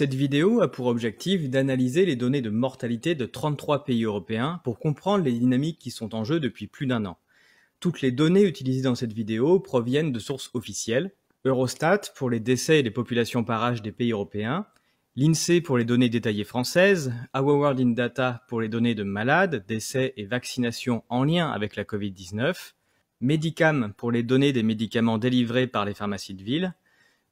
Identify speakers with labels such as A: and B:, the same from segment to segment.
A: Cette vidéo a pour objectif d'analyser les données de mortalité de 33 pays européens pour comprendre les dynamiques qui sont en jeu depuis plus d'un an. Toutes les données utilisées dans cette vidéo proviennent de sources officielles, Eurostat pour les décès et les populations par âge des pays européens, l'INSEE pour les données détaillées françaises, Our World in Data pour les données de malades, décès et vaccinations en lien avec la Covid-19, Medicam pour les données des médicaments délivrés par les pharmacies de ville,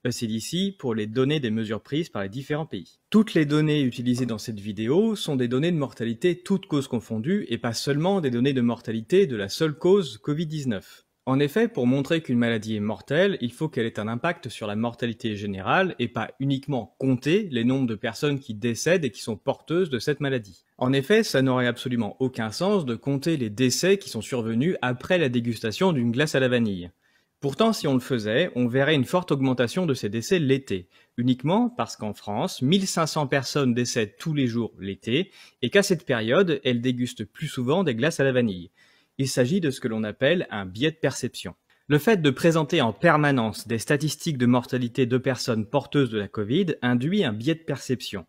A: E d’ici pour les données des mesures prises par les différents pays. Toutes les données utilisées dans cette vidéo sont des données de mortalité toutes causes confondues et pas seulement des données de mortalité de la seule cause Covid-19. En effet, pour montrer qu'une maladie est mortelle, il faut qu'elle ait un impact sur la mortalité générale et pas uniquement compter les nombres de personnes qui décèdent et qui sont porteuses de cette maladie. En effet, ça n'aurait absolument aucun sens de compter les décès qui sont survenus après la dégustation d'une glace à la vanille. Pourtant, si on le faisait, on verrait une forte augmentation de ces décès l'été, uniquement parce qu'en France, 1500 personnes décèdent tous les jours l'été, et qu'à cette période, elles dégustent plus souvent des glaces à la vanille. Il s'agit de ce que l'on appelle un biais de perception. Le fait de présenter en permanence des statistiques de mortalité de personnes porteuses de la Covid induit un biais de perception.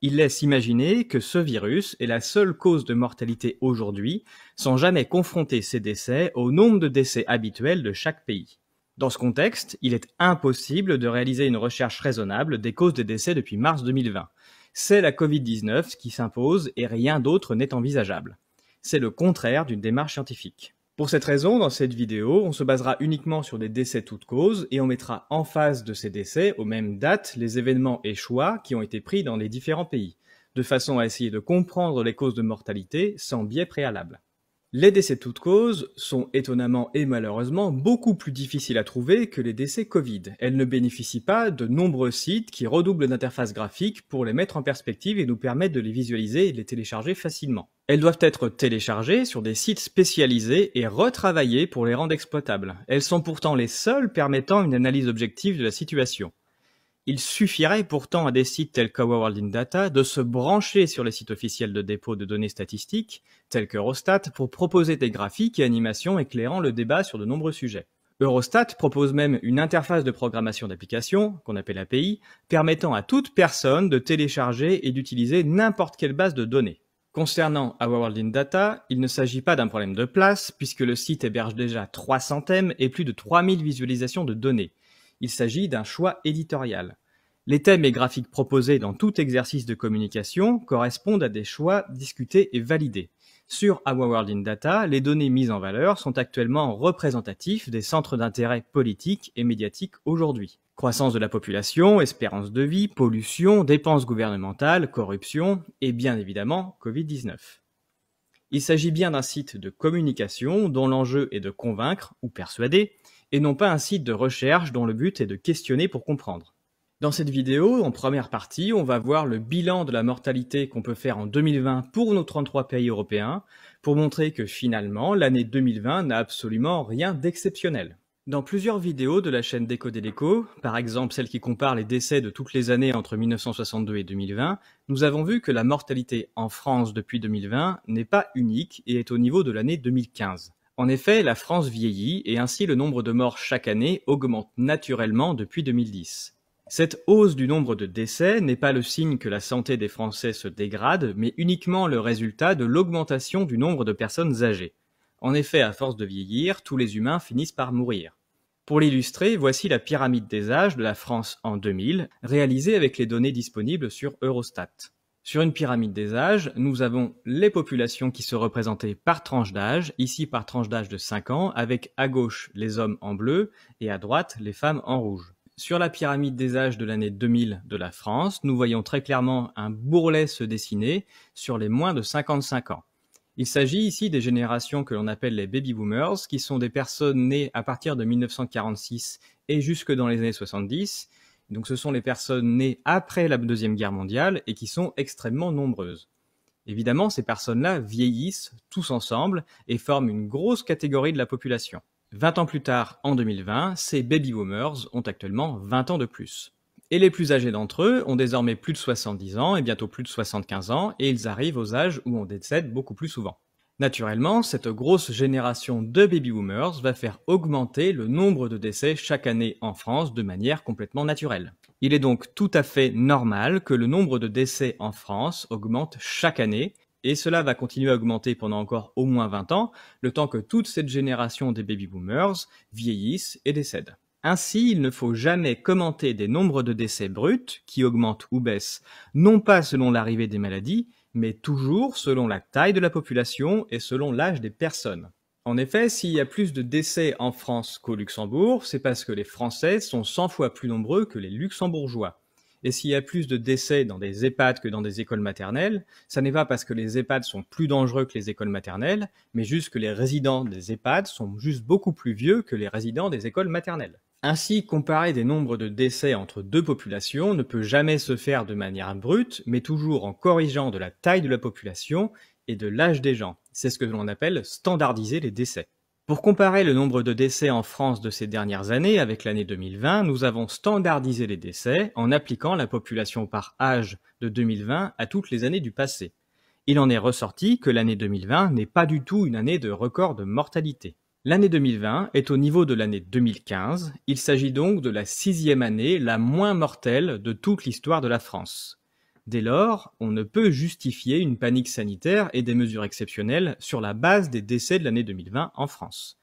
A: Il laisse imaginer que ce virus est la seule cause de mortalité aujourd'hui, sans jamais confronter ces décès au nombre de décès habituels de chaque pays. Dans ce contexte, il est impossible de réaliser une recherche raisonnable des causes des décès depuis mars 2020. C'est la Covid-19 qui s'impose et rien d'autre n'est envisageable. C'est le contraire d'une démarche scientifique. Pour cette raison, dans cette vidéo, on se basera uniquement sur des décès toutes causes et on mettra en face de ces décès, aux mêmes dates, les événements et choix qui ont été pris dans les différents pays, de façon à essayer de comprendre les causes de mortalité sans biais préalable. Les décès toutes cause sont étonnamment et malheureusement beaucoup plus difficiles à trouver que les décès Covid. Elles ne bénéficient pas de nombreux sites qui redoublent d'interfaces graphique pour les mettre en perspective et nous permettre de les visualiser et de les télécharger facilement. Elles doivent être téléchargées sur des sites spécialisés et retravaillées pour les rendre exploitables. Elles sont pourtant les seules permettant une analyse objective de la situation. Il suffirait pourtant à des sites tels World in Data de se brancher sur les sites officiels de dépôt de données statistiques, tels qu'Eurostat, pour proposer des graphiques et animations éclairant le débat sur de nombreux sujets. Eurostat propose même une interface de programmation d'application, qu'on appelle API, permettant à toute personne de télécharger et d'utiliser n'importe quelle base de données. Concernant Our World in Data, il ne s'agit pas d'un problème de place, puisque le site héberge déjà 300 thèmes et plus de 3000 visualisations de données il s'agit d'un choix éditorial. Les thèmes et graphiques proposés dans tout exercice de communication correspondent à des choix discutés et validés. Sur Our World in Data, les données mises en valeur sont actuellement représentatives des centres d'intérêt politiques et médiatiques aujourd'hui. Croissance de la population, espérance de vie, pollution, dépenses gouvernementales, corruption et bien évidemment Covid-19. Il s'agit bien d'un site de communication dont l'enjeu est de convaincre ou persuader et non pas un site de recherche dont le but est de questionner pour comprendre. Dans cette vidéo, en première partie, on va voir le bilan de la mortalité qu'on peut faire en 2020 pour nos 33 pays européens, pour montrer que finalement, l'année 2020 n'a absolument rien d'exceptionnel. Dans plusieurs vidéos de la chaîne Déco Déco, par exemple celle qui compare les décès de toutes les années entre 1962 et 2020, nous avons vu que la mortalité en France depuis 2020 n'est pas unique et est au niveau de l'année 2015. En effet, la France vieillit et ainsi le nombre de morts chaque année augmente naturellement depuis 2010. Cette hausse du nombre de décès n'est pas le signe que la santé des Français se dégrade, mais uniquement le résultat de l'augmentation du nombre de personnes âgées. En effet, à force de vieillir, tous les humains finissent par mourir. Pour l'illustrer, voici la pyramide des âges de la France en 2000, réalisée avec les données disponibles sur Eurostat. Sur une pyramide des âges, nous avons les populations qui se représentaient par tranche d'âge, ici par tranche d'âge de 5 ans, avec à gauche les hommes en bleu et à droite les femmes en rouge. Sur la pyramide des âges de l'année 2000 de la France, nous voyons très clairement un bourrelet se dessiner sur les moins de 55 ans. Il s'agit ici des générations que l'on appelle les baby boomers, qui sont des personnes nées à partir de 1946 et jusque dans les années 70, donc ce sont les personnes nées après la Deuxième Guerre mondiale et qui sont extrêmement nombreuses. Évidemment, ces personnes-là vieillissent tous ensemble et forment une grosse catégorie de la population. 20 ans plus tard, en 2020, ces baby boomers ont actuellement 20 ans de plus. Et les plus âgés d'entre eux ont désormais plus de 70 ans et bientôt plus de 75 ans, et ils arrivent aux âges où on décède beaucoup plus souvent. Naturellement, cette grosse génération de baby-boomers va faire augmenter le nombre de décès chaque année en France de manière complètement naturelle. Il est donc tout à fait normal que le nombre de décès en France augmente chaque année, et cela va continuer à augmenter pendant encore au moins 20 ans, le temps que toute cette génération des baby-boomers vieillisse et décède. Ainsi, il ne faut jamais commenter des nombres de décès bruts, qui augmentent ou baissent, non pas selon l'arrivée des maladies, mais toujours selon la taille de la population et selon l'âge des personnes. En effet, s'il y a plus de décès en France qu'au Luxembourg, c'est parce que les Français sont 100 fois plus nombreux que les Luxembourgeois. Et s'il y a plus de décès dans des EHPAD que dans des écoles maternelles, ça n'est pas parce que les EHPAD sont plus dangereux que les écoles maternelles, mais juste que les résidents des EHPAD sont juste beaucoup plus vieux que les résidents des écoles maternelles. Ainsi, comparer des nombres de décès entre deux populations ne peut jamais se faire de manière brute, mais toujours en corrigeant de la taille de la population et de l'âge des gens. C'est ce que l'on appelle standardiser les décès. Pour comparer le nombre de décès en France de ces dernières années avec l'année 2020, nous avons standardisé les décès en appliquant la population par âge de 2020 à toutes les années du passé. Il en est ressorti que l'année 2020 n'est pas du tout une année de record de mortalité. L'année 2020 est au niveau de l'année 2015, il s'agit donc de la sixième année la moins mortelle de toute l'histoire de la France. Dès lors, on ne peut justifier une panique sanitaire et des mesures exceptionnelles sur la base des décès de l'année 2020 en France.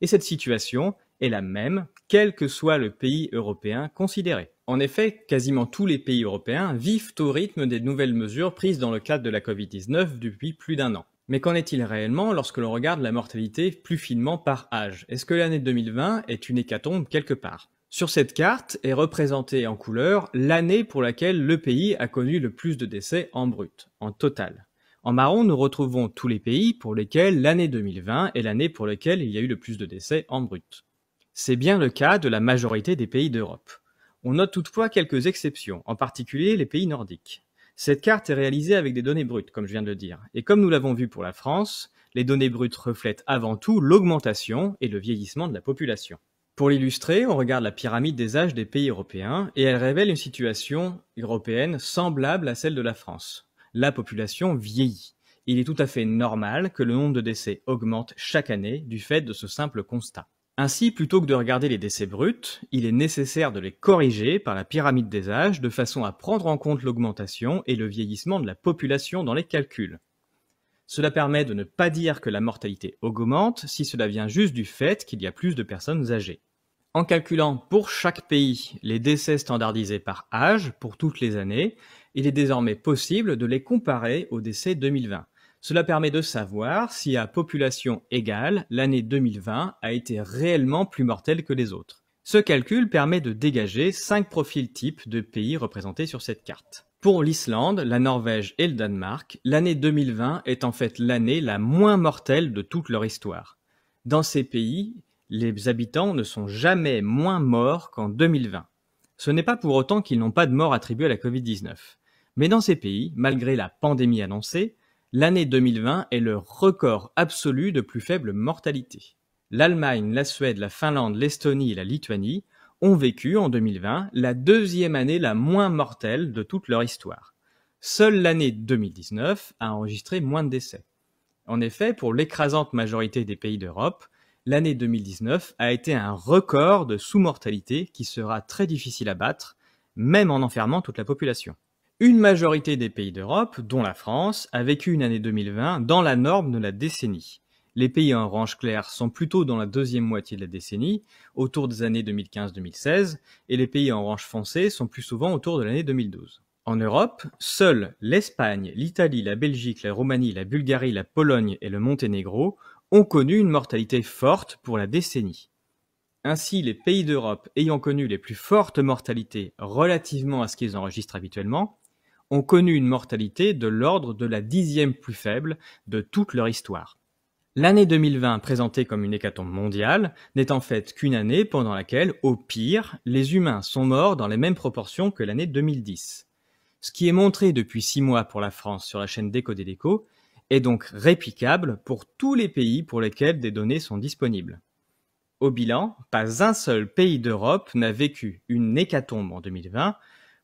A: Et cette situation est la même, quel que soit le pays européen considéré. En effet, quasiment tous les pays européens vivent au rythme des nouvelles mesures prises dans le cadre de la Covid-19 depuis plus d'un an. Mais qu'en est-il réellement lorsque l'on regarde la mortalité plus finement par âge Est-ce que l'année 2020 est une hécatombe quelque part Sur cette carte est représentée en couleur l'année pour laquelle le pays a connu le plus de décès en brut, en total. En marron, nous retrouvons tous les pays pour lesquels l'année 2020 est l'année pour laquelle il y a eu le plus de décès en brut. C'est bien le cas de la majorité des pays d'Europe. On note toutefois quelques exceptions, en particulier les pays nordiques. Cette carte est réalisée avec des données brutes, comme je viens de le dire. Et comme nous l'avons vu pour la France, les données brutes reflètent avant tout l'augmentation et le vieillissement de la population. Pour l'illustrer, on regarde la pyramide des âges des pays européens et elle révèle une situation européenne semblable à celle de la France. La population vieillit. Il est tout à fait normal que le nombre de décès augmente chaque année du fait de ce simple constat. Ainsi, plutôt que de regarder les décès bruts, il est nécessaire de les corriger par la pyramide des âges de façon à prendre en compte l'augmentation et le vieillissement de la population dans les calculs. Cela permet de ne pas dire que la mortalité augmente si cela vient juste du fait qu'il y a plus de personnes âgées. En calculant pour chaque pays les décès standardisés par âge pour toutes les années, il est désormais possible de les comparer aux décès 2020, cela permet de savoir si à population égale, l'année 2020 a été réellement plus mortelle que les autres. Ce calcul permet de dégager 5 profils types de pays représentés sur cette carte. Pour l'Islande, la Norvège et le Danemark, l'année 2020 est en fait l'année la moins mortelle de toute leur histoire. Dans ces pays, les habitants ne sont jamais moins morts qu'en 2020. Ce n'est pas pour autant qu'ils n'ont pas de morts attribués à la Covid-19. Mais dans ces pays, malgré la pandémie annoncée, L'année 2020 est le record absolu de plus faible mortalité. L'Allemagne, la Suède, la Finlande, l'Estonie et la Lituanie ont vécu en 2020 la deuxième année la moins mortelle de toute leur histoire. Seule l'année 2019 a enregistré moins de décès. En effet, pour l'écrasante majorité des pays d'Europe, l'année 2019 a été un record de sous-mortalité qui sera très difficile à battre, même en enfermant toute la population. Une majorité des pays d'Europe, dont la France, a vécu une année 2020 dans la norme de la décennie. Les pays en orange clair sont plutôt dans la deuxième moitié de la décennie, autour des années 2015-2016, et les pays en orange foncé sont plus souvent autour de l'année 2012. En Europe, seuls l'Espagne, l'Italie, la Belgique, la Roumanie, la Bulgarie, la Pologne et le Monténégro ont connu une mortalité forte pour la décennie. Ainsi, les pays d'Europe ayant connu les plus fortes mortalités relativement à ce qu'ils enregistrent habituellement ont connu une mortalité de l'ordre de la dixième plus faible de toute leur histoire. L'année 2020, présentée comme une hécatombe mondiale, n'est en fait qu'une année pendant laquelle, au pire, les humains sont morts dans les mêmes proportions que l'année 2010. Ce qui est montré depuis six mois pour la France sur la chaîne Déco des Déco est donc réplicable pour tous les pays pour lesquels des données sont disponibles. Au bilan, pas un seul pays d'Europe n'a vécu une hécatombe en 2020,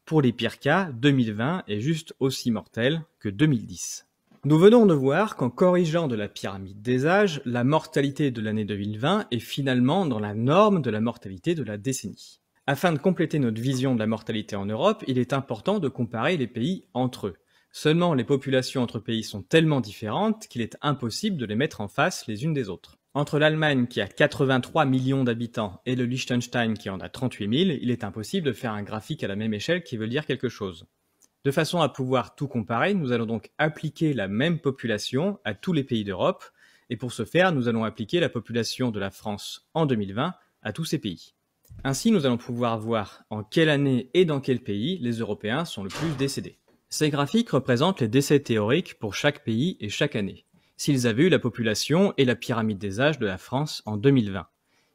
A: pour les pires cas, 2020 est juste aussi mortel que 2010. Nous venons de voir qu'en corrigeant de la pyramide des âges, la mortalité de l'année 2020 est finalement dans la norme de la mortalité de la décennie. Afin de compléter notre vision de la mortalité en Europe, il est important de comparer les pays entre eux. Seulement, les populations entre pays sont tellement différentes qu'il est impossible de les mettre en face les unes des autres. Entre l'Allemagne qui a 83 millions d'habitants et le Liechtenstein qui en a 38 000, il est impossible de faire un graphique à la même échelle qui veut dire quelque chose. De façon à pouvoir tout comparer, nous allons donc appliquer la même population à tous les pays d'Europe, et pour ce faire, nous allons appliquer la population de la France en 2020 à tous ces pays. Ainsi, nous allons pouvoir voir en quelle année et dans quel pays les Européens sont le plus décédés. Ces graphiques représentent les décès théoriques pour chaque pays et chaque année s'ils avaient eu la population et la pyramide des âges de la France en 2020.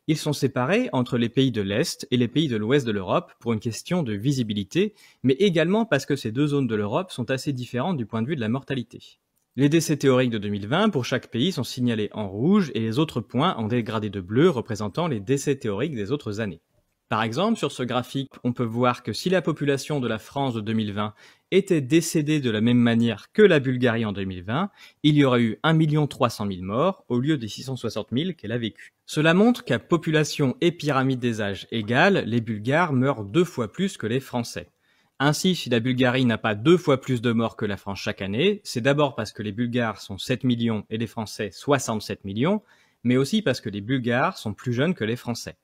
A: Ils sont séparés entre les pays de l'Est et les pays de l'Ouest de l'Europe pour une question de visibilité, mais également parce que ces deux zones de l'Europe sont assez différentes du point de vue de la mortalité. Les décès théoriques de 2020 pour chaque pays sont signalés en rouge et les autres points en dégradé de bleu représentant les décès théoriques des autres années. Par exemple, sur ce graphique, on peut voir que si la population de la France de 2020 était décédée de la même manière que la Bulgarie en 2020, il y aurait eu 1 300 000 morts au lieu des 660 000 qu'elle a vécues. Cela montre qu'à population et pyramide des âges égales, les Bulgares meurent deux fois plus que les Français. Ainsi, si la Bulgarie n'a pas deux fois plus de morts que la France chaque année, c'est d'abord parce que les Bulgares sont 7 millions et les Français 67 millions, mais aussi parce que les Bulgares sont plus jeunes que les Français.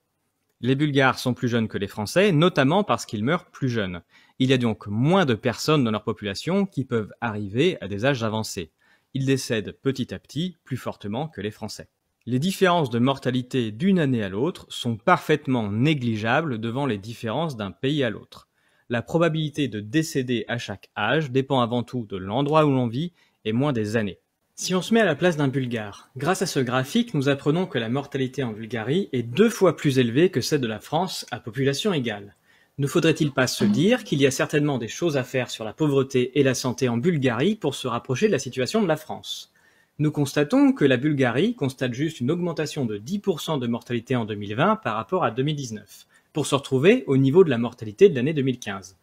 A: Les Bulgares sont plus jeunes que les Français, notamment parce qu'ils meurent plus jeunes. Il y a donc moins de personnes dans leur population qui peuvent arriver à des âges avancés. Ils décèdent petit à petit plus fortement que les Français. Les différences de mortalité d'une année à l'autre sont parfaitement négligeables devant les différences d'un pays à l'autre. La probabilité de décéder à chaque âge dépend avant tout de l'endroit où l'on vit et moins des années. Si on se met à la place d'un Bulgare, grâce à ce graphique, nous apprenons que la mortalité en Bulgarie est deux fois plus élevée que celle de la France à population égale. Ne faudrait-il pas se dire qu'il y a certainement des choses à faire sur la pauvreté et la santé en Bulgarie pour se rapprocher de la situation de la France Nous constatons que la Bulgarie constate juste une augmentation de 10% de mortalité en 2020 par rapport à 2019, pour se retrouver au niveau de la mortalité de l'année 2015,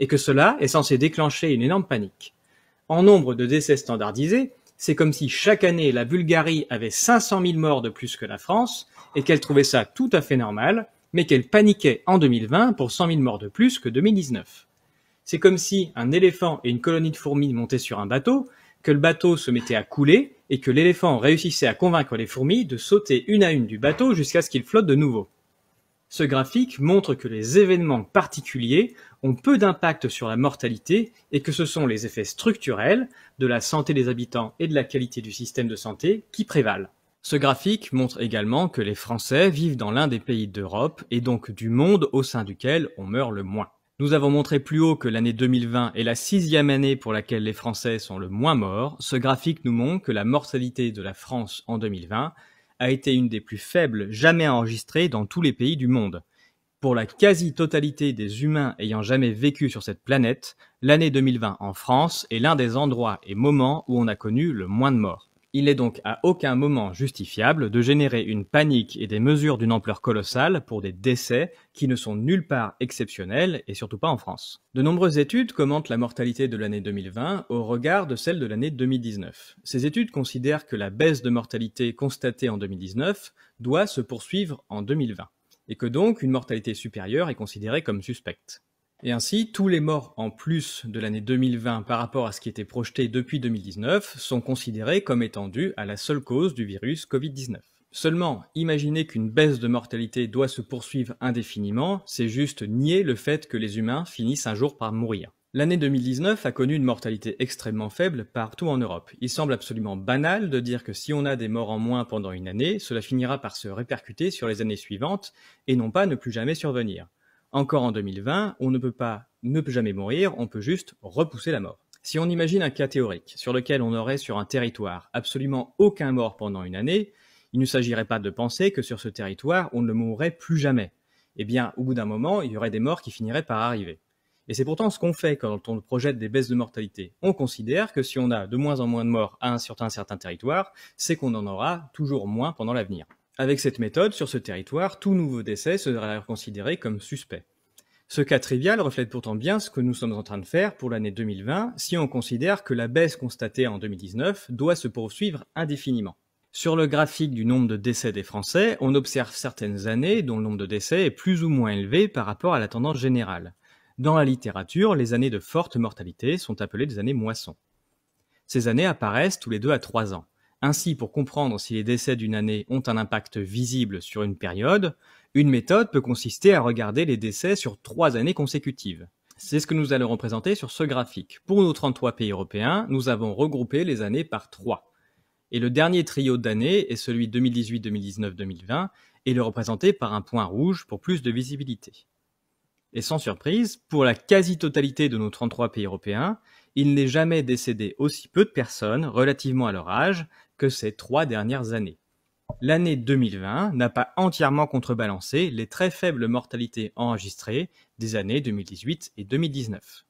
A: et que cela est censé déclencher une énorme panique. En nombre de décès standardisés, c'est comme si chaque année la Bulgarie avait 500 000 morts de plus que la France et qu'elle trouvait ça tout à fait normal, mais qu'elle paniquait en 2020 pour 100 000 morts de plus que 2019. C'est comme si un éléphant et une colonie de fourmis montaient sur un bateau, que le bateau se mettait à couler et que l'éléphant réussissait à convaincre les fourmis de sauter une à une du bateau jusqu'à ce qu'il flotte de nouveau. Ce graphique montre que les événements particuliers ont peu d'impact sur la mortalité et que ce sont les effets structurels, de la santé des habitants et de la qualité du système de santé, qui prévalent. Ce graphique montre également que les Français vivent dans l'un des pays d'Europe et donc du monde au sein duquel on meurt le moins. Nous avons montré plus haut que l'année 2020 est la sixième année pour laquelle les Français sont le moins morts. Ce graphique nous montre que la mortalité de la France en 2020 a été une des plus faibles jamais enregistrées dans tous les pays du monde. Pour la quasi-totalité des humains ayant jamais vécu sur cette planète, l'année 2020 en France est l'un des endroits et moments où on a connu le moins de morts. Il n'est donc à aucun moment justifiable de générer une panique et des mesures d'une ampleur colossale pour des décès qui ne sont nulle part exceptionnels et surtout pas en France. De nombreuses études commentent la mortalité de l'année 2020 au regard de celle de l'année 2019. Ces études considèrent que la baisse de mortalité constatée en 2019 doit se poursuivre en 2020 et que donc une mortalité supérieure est considérée comme suspecte. Et ainsi, tous les morts en plus de l'année 2020 par rapport à ce qui était projeté depuis 2019 sont considérés comme étant dus à la seule cause du virus Covid-19. Seulement, imaginer qu'une baisse de mortalité doit se poursuivre indéfiniment, c'est juste nier le fait que les humains finissent un jour par mourir. L'année 2019 a connu une mortalité extrêmement faible partout en Europe. Il semble absolument banal de dire que si on a des morts en moins pendant une année, cela finira par se répercuter sur les années suivantes et non pas ne plus jamais survenir. Encore en 2020, on ne peut pas ne peut jamais mourir, on peut juste repousser la mort. Si on imagine un cas théorique sur lequel on aurait sur un territoire absolument aucun mort pendant une année, il ne s'agirait pas de penser que sur ce territoire on ne le mourrait plus jamais. Eh bien, au bout d'un moment, il y aurait des morts qui finiraient par arriver. Et c'est pourtant ce qu'on fait quand on projette des baisses de mortalité. On considère que si on a de moins en moins de morts à un, sur un certain territoire, c'est qu'on en aura toujours moins pendant l'avenir. Avec cette méthode, sur ce territoire, tout nouveau décès sera considéré comme suspect. Ce cas trivial reflète pourtant bien ce que nous sommes en train de faire pour l'année 2020 si on considère que la baisse constatée en 2019 doit se poursuivre indéfiniment. Sur le graphique du nombre de décès des Français, on observe certaines années dont le nombre de décès est plus ou moins élevé par rapport à la tendance générale. Dans la littérature, les années de forte mortalité sont appelées des années moissons. Ces années apparaissent tous les deux à trois ans. Ainsi, pour comprendre si les décès d'une année ont un impact visible sur une période, une méthode peut consister à regarder les décès sur trois années consécutives. C'est ce que nous allons représenter sur ce graphique. Pour nos 33 pays européens, nous avons regroupé les années par trois. Et le dernier trio d'années est celui 2018, 2019, 2020, et le représenté par un point rouge pour plus de visibilité. Et sans surprise, pour la quasi-totalité de nos 33 pays européens, il n'est jamais décédé aussi peu de personnes relativement à leur âge, que ces trois dernières années. L'année 2020 n'a pas entièrement contrebalancé les très faibles mortalités enregistrées des années 2018 et 2019.